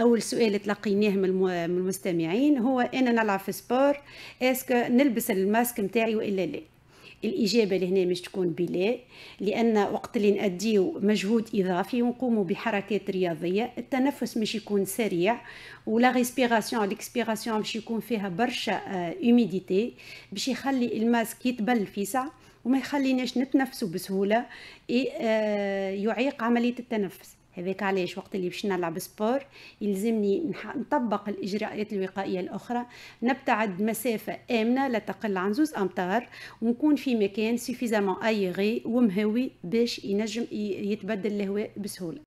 اول سؤال تلقيناه من المستمعين هو انا نلعب في سبور اسكو نلبس الماسك نتاعي والا لا الاجابه لهنا مش تكون بلا لان وقت اللي ناديو مجهود اضافي ونقوموا بحركات رياضيه التنفس مش يكون سريع ولا ريسبيراسيون ليكسبيراسيون باش يكون فيها برشا اوميديتي آه، باش يخلي الماسك يتبل في ساعه وما يخليناش نتنفسوا بسهوله آه، يعيق عمليه التنفس هذاك علاش وقت اللي باش نلعب سبور يلزمني نطبق الاجراءات الوقائيه الاخرى نبتعد مسافه امنه لا تقل عن زوز امتار ونكون في مكان سيفيزامون ايغي ومهوي باش ينجم يتبدل الهواء بسهوله